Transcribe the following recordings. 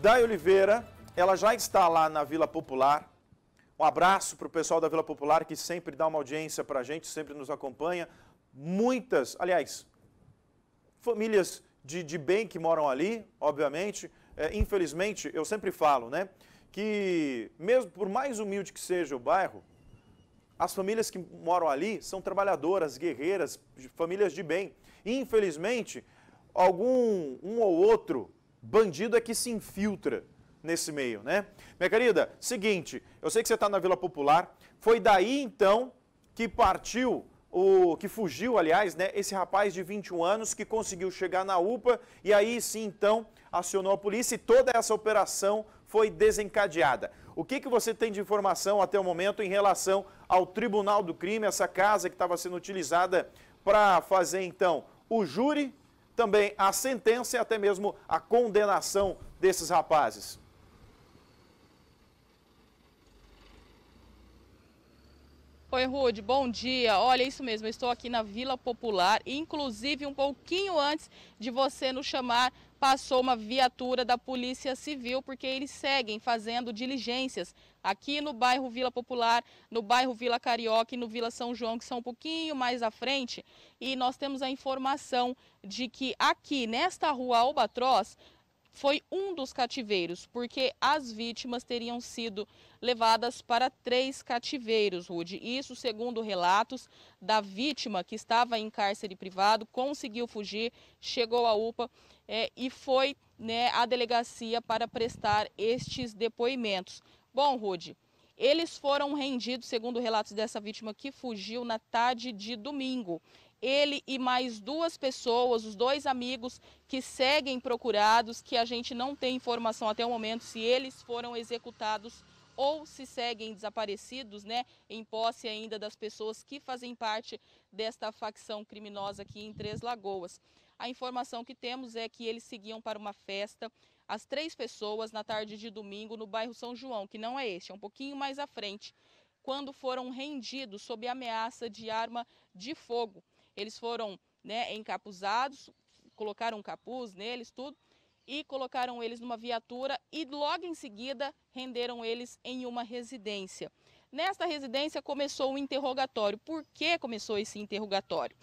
Dai Oliveira, ela já está lá na Vila Popular. Um abraço para o pessoal da Vila Popular que sempre dá uma audiência para a gente, sempre nos acompanha. Muitas, aliás, famílias de, de bem que moram ali, obviamente. É, infelizmente, eu sempre falo, né? Que mesmo por mais humilde que seja o bairro, as famílias que moram ali são trabalhadoras, guerreiras, famílias de bem. Infelizmente, algum um ou outro bandido é que se infiltra nesse meio, né? Minha querida, seguinte, eu sei que você está na Vila Popular, foi daí então que partiu o que fugiu, aliás, né, esse rapaz de 21 anos que conseguiu chegar na UPA e aí sim então acionou a polícia e toda essa operação foi desencadeada. O que, que você tem de informação até o momento em relação ao Tribunal do Crime, essa casa que estava sendo utilizada para fazer então o júri também a sentença e até mesmo a condenação desses rapazes. Oi, Rude, bom dia. Olha, isso mesmo, eu estou aqui na Vila Popular, inclusive um pouquinho antes de você nos chamar passou uma viatura da Polícia Civil, porque eles seguem fazendo diligências aqui no bairro Vila Popular, no bairro Vila Carioca e no Vila São João, que são um pouquinho mais à frente. E nós temos a informação de que aqui, nesta rua Albatroz, foi um dos cativeiros, porque as vítimas teriam sido levadas para três cativeiros, Rude. Isso segundo relatos da vítima que estava em cárcere privado, conseguiu fugir, chegou à UPA é, e foi né, à delegacia para prestar estes depoimentos. Bom, Rude, eles foram rendidos, segundo relatos dessa vítima que fugiu na tarde de domingo. Ele e mais duas pessoas, os dois amigos que seguem procurados, que a gente não tem informação até o momento se eles foram executados ou se seguem desaparecidos, né, em posse ainda das pessoas que fazem parte desta facção criminosa aqui em Três Lagoas. A informação que temos é que eles seguiam para uma festa, as três pessoas, na tarde de domingo, no bairro São João, que não é este, é um pouquinho mais à frente, quando foram rendidos sob ameaça de arma de fogo. Eles foram né, encapuzados, colocaram um capuz neles, tudo, e colocaram eles numa viatura e logo em seguida renderam eles em uma residência. Nesta residência começou o interrogatório. Por que começou esse interrogatório?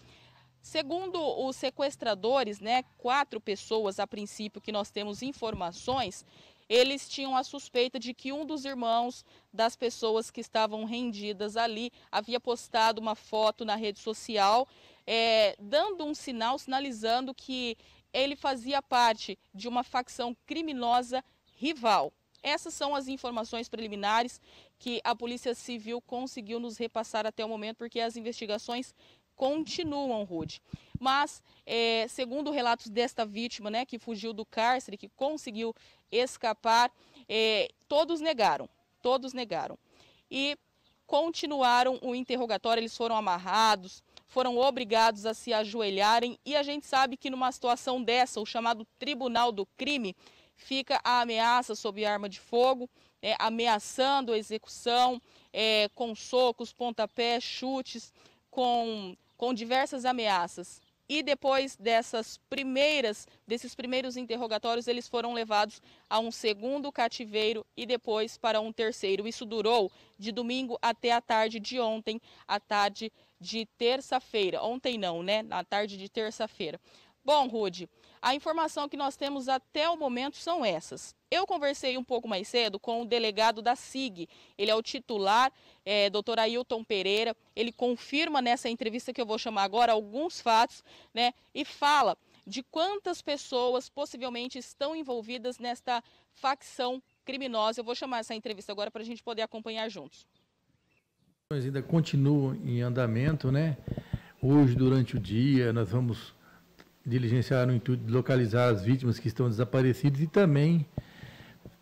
Segundo os sequestradores, né, quatro pessoas a princípio que nós temos informações, eles tinham a suspeita de que um dos irmãos das pessoas que estavam rendidas ali havia postado uma foto na rede social, é, dando um sinal, sinalizando que ele fazia parte de uma facção criminosa rival. Essas são as informações preliminares que a Polícia Civil conseguiu nos repassar até o momento, porque as investigações continuam, Rude. Mas, é, segundo relatos desta vítima, né, que fugiu do cárcere, que conseguiu escapar, é, todos negaram, todos negaram. E continuaram o interrogatório, eles foram amarrados, foram obrigados a se ajoelharem e a gente sabe que numa situação dessa, o chamado Tribunal do Crime, fica a ameaça sob arma de fogo, é, ameaçando a execução é, com socos, pontapés, chutes, com com diversas ameaças. E depois dessas primeiras, desses primeiros interrogatórios, eles foram levados a um segundo cativeiro e depois para um terceiro. Isso durou de domingo até a tarde de ontem, a tarde de terça-feira. Ontem não, né? Na tarde de terça-feira. Bom, Rude, a informação que nós temos até o momento são essas. Eu conversei um pouco mais cedo com o delegado da SIG, ele é o titular, é, doutor Ailton Pereira, ele confirma nessa entrevista que eu vou chamar agora alguns fatos, né, e fala de quantas pessoas possivelmente estão envolvidas nesta facção criminosa. Eu vou chamar essa entrevista agora para a gente poder acompanhar juntos. Ainda continua em andamento, né? Hoje, durante o dia, nós vamos diligenciar no intuito de localizar as vítimas que estão desaparecidas e também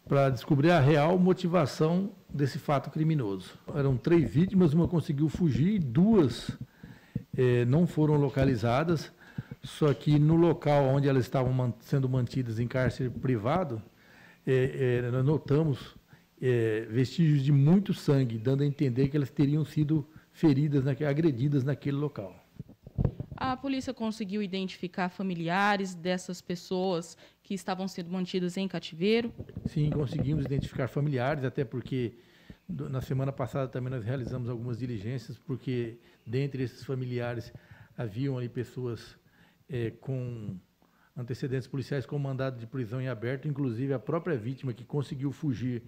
para descobrir a real motivação desse fato criminoso. Eram três vítimas, uma conseguiu fugir duas eh, não foram localizadas, só que no local onde elas estavam man sendo mantidas em cárcere privado, eh, eh, nós notamos vestígios de muito sangue, dando a entender que elas teriam sido feridas, agredidas naquele local a polícia conseguiu identificar familiares dessas pessoas que estavam sendo mantidas em cativeiro? Sim, conseguimos identificar familiares, até porque na semana passada também nós realizamos algumas diligências, porque dentre esses familiares haviam ali pessoas é, com antecedentes policiais com mandado de prisão em aberto, inclusive a própria vítima que conseguiu fugir,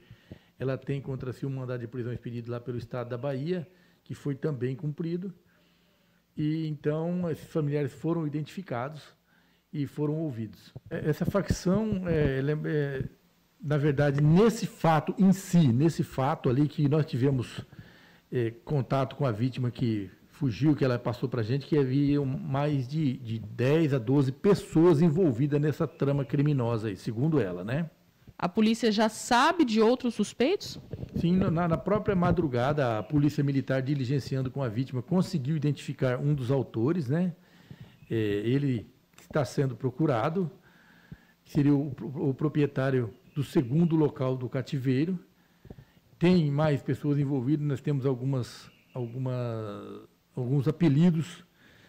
ela tem contra si um mandado de prisão expedido lá pelo Estado da Bahia, que foi também cumprido. E então esses familiares foram identificados e foram ouvidos. É, essa facção, é, é, é, na verdade, nesse fato em si, nesse fato ali que nós tivemos é, contato com a vítima que fugiu, que ela passou para a gente, que havia mais de, de 10 a 12 pessoas envolvidas nessa trama criminosa, aí, segundo ela, né? A polícia já sabe de outros suspeitos? Sim, na, na, própria madrugada, a polícia militar diligenciando com a vítima conseguiu identificar um dos autores, né? É, ele está sendo procurado, seria o, o proprietário do segundo local do cativeiro. Tem mais pessoas envolvidas, nós temos algumas, alguma, alguns apelidos,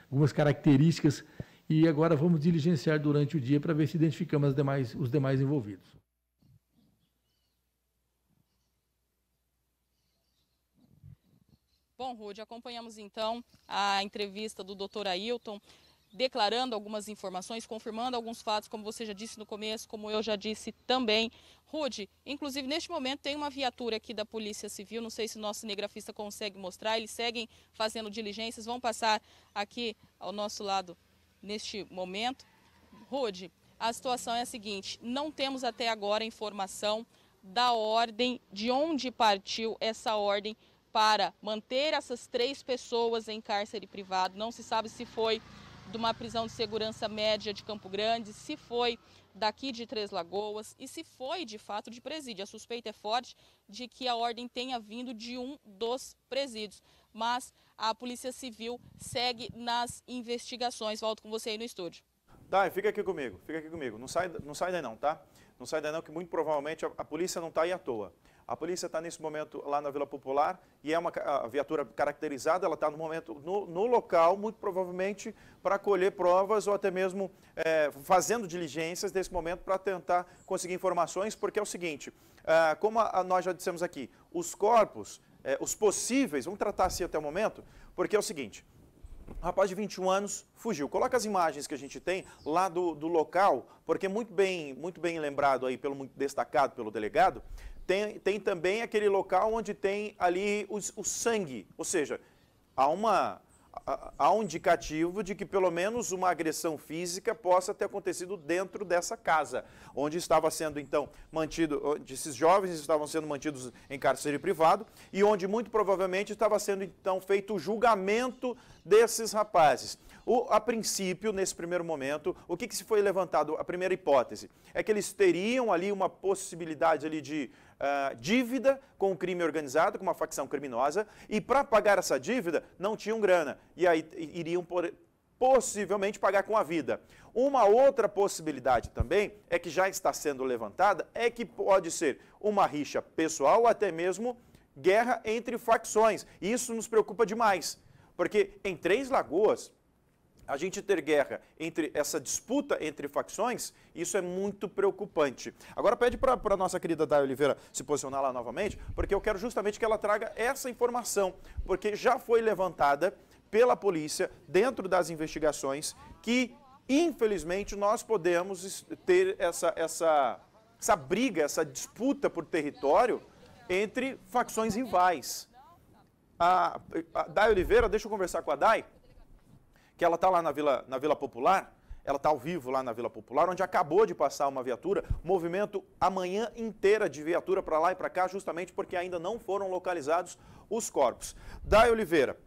algumas características, e agora vamos diligenciar durante o dia para ver se identificamos demais, os demais envolvidos. Bom, Rude, acompanhamos então a entrevista do Dr. Ailton declarando algumas informações, confirmando alguns fatos, como você já disse no começo, como eu já disse também. Rude, inclusive neste momento tem uma viatura aqui da Polícia Civil, não sei se o nosso cinegrafista consegue mostrar, eles seguem fazendo diligências, vão passar aqui ao nosso lado neste momento. Rude, a situação é a seguinte, não temos até agora informação da ordem, de onde partiu essa ordem para manter essas três pessoas em cárcere privado. Não se sabe se foi de uma prisão de segurança média de Campo Grande, se foi daqui de Três Lagoas e se foi de fato de presídio. A suspeita é forte de que a ordem tenha vindo de um dos presídios, mas a Polícia Civil segue nas investigações. Volto com você aí no estúdio. Tá, fica aqui comigo, fica aqui comigo. Não sai, não sai daí não, tá? Não sai daí não, que muito provavelmente a, a polícia não está aí à toa. A polícia está nesse momento lá na Vila Popular e é uma viatura caracterizada, ela está no momento no, no, local, muito provavelmente para colher provas ou até mesmo é, fazendo diligências nesse momento para tentar conseguir informações, porque é o seguinte, é, como a, a, nós já dissemos aqui, os corpos, é, os possíveis, vamos tratar assim até o momento, porque é o seguinte, rapaz de 21 anos fugiu. Coloca as imagens que a gente tem lá do, do local, porque muito bem, muito bem lembrado aí, pelo, destacado pelo delegado, tem, tem também aquele local onde tem ali os, o sangue, ou seja, há uma há um indicativo de que pelo menos uma agressão física possa ter acontecido dentro dessa casa, onde estava sendo então mantido, onde esses jovens estavam sendo mantidos em cárcere privado e onde muito provavelmente estava sendo então feito o julgamento desses rapazes. O, a princípio, nesse primeiro momento, o que, que se foi levantado? A primeira hipótese é que eles teriam ali uma possibilidade ali de uh, dívida com o um crime organizado, com uma facção criminosa, e para pagar essa dívida não tinham grana. E aí iriam por, possivelmente pagar com a vida. Uma outra possibilidade também é que já está sendo levantada é que pode ser uma rixa pessoal ou até mesmo guerra entre facções. E isso nos preocupa demais, porque em Três Lagoas a gente ter guerra entre essa disputa entre facções, isso é muito preocupante. Agora pede para a nossa querida Day Oliveira se posicionar lá novamente, porque eu quero justamente que ela traga essa informação, porque já foi levantada pela polícia dentro das investigações que, infelizmente, nós podemos ter essa, essa, essa briga, essa disputa por território entre facções rivais. A, a Day Oliveira, deixa eu conversar com a Day que ela está lá na Vila, na Vila Popular, ela está ao vivo lá na Vila Popular, onde acabou de passar uma viatura, movimento amanhã inteira de viatura para lá e para cá, justamente porque ainda não foram localizados os corpos. Dai Oliveira,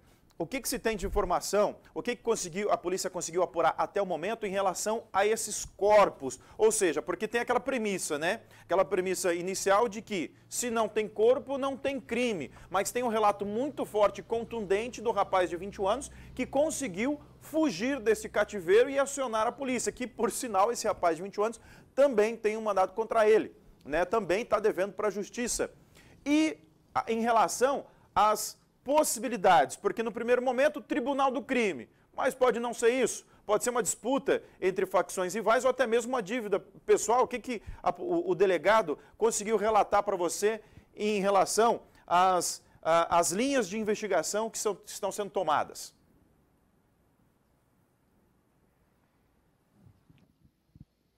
o que, que, se tem de informação? O que, que conseguiu, a polícia conseguiu apurar até o momento em relação a esses corpos? Ou seja, porque tem aquela premissa, né? Aquela premissa inicial de que se não tem corpo, não tem crime. Mas tem um relato muito forte, contundente do rapaz de 21 anos que conseguiu fugir desse cativeiro e acionar a polícia, que por sinal esse rapaz de 21 anos também tem um mandado contra ele, né? Também está devendo para a justiça. E em relação às possibilidades, porque no primeiro momento, tribunal do crime. Mas pode não ser isso. Pode ser uma disputa entre facções rivais ou até mesmo uma dívida pessoal. O que, que a, o, o, delegado conseguiu relatar para você em relação às, à, às linhas de investigação que são, estão sendo tomadas?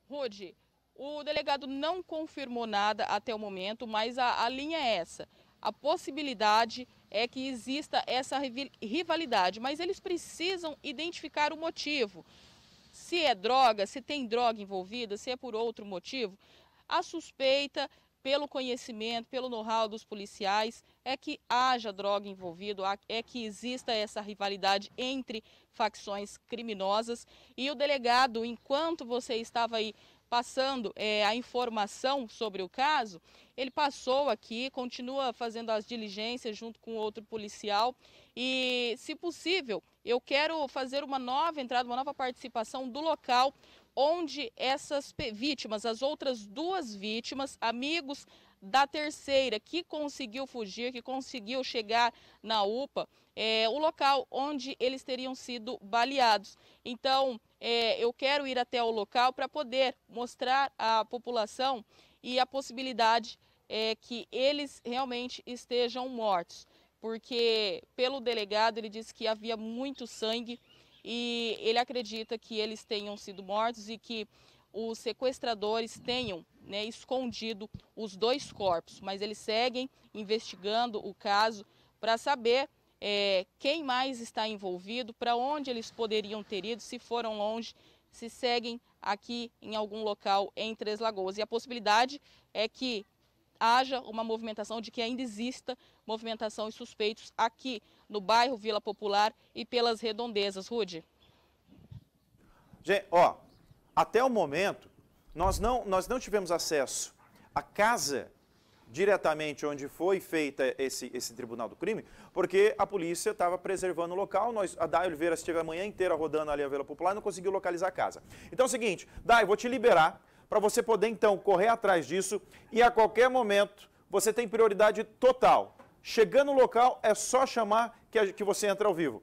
Rude, o delegado não confirmou nada até o momento, mas a, a linha é essa. A possibilidade é que exista essa rivalidade, mas eles precisam identificar o motivo. Se é droga, se tem droga envolvida, se é por outro motivo, a suspeita pelo conhecimento, pelo know-how dos policiais, é que haja droga envolvida, é que exista essa rivalidade entre facções criminosas. E o delegado, enquanto você estava aí passando é, a informação sobre o caso. Ele passou aqui, continua fazendo as diligências junto com outro policial e, se possível, eu quero fazer uma nova entrada, uma nova participação do local onde essas vítimas, as outras duas vítimas, amigos, da terceira, que conseguiu fugir, que conseguiu chegar na UPA, é, o local onde eles teriam sido baleados. Então, é, eu quero ir até o local para poder mostrar à população e a possibilidade é, que eles realmente estejam mortos. Porque, pelo delegado, ele disse que havia muito sangue e ele acredita que eles tenham sido mortos e que os sequestradores tenham né, escondido os dois corpos, mas eles seguem investigando o caso para saber é, quem mais está envolvido, para onde eles poderiam ter ido, se foram longe, se seguem aqui em algum local em Três Lagoas. E a possibilidade é que haja uma movimentação, de que ainda exista movimentação e suspeitos aqui no bairro Vila Popular e pelas redondezas. Rude. Gente, ó, até o momento, nós não, nós não tivemos acesso à casa diretamente onde foi feita esse, esse tribunal do crime, porque a polícia estava preservando o local, nós, a Dai Oliveira esteve a manhã inteira rodando ali a Vila Popular e não conseguiu localizar a casa. Então é o seguinte, Dai, vou te liberar para você poder então correr atrás disso e a qualquer momento você tem prioridade total. Chegando no local é só chamar que, que você entra ao vivo.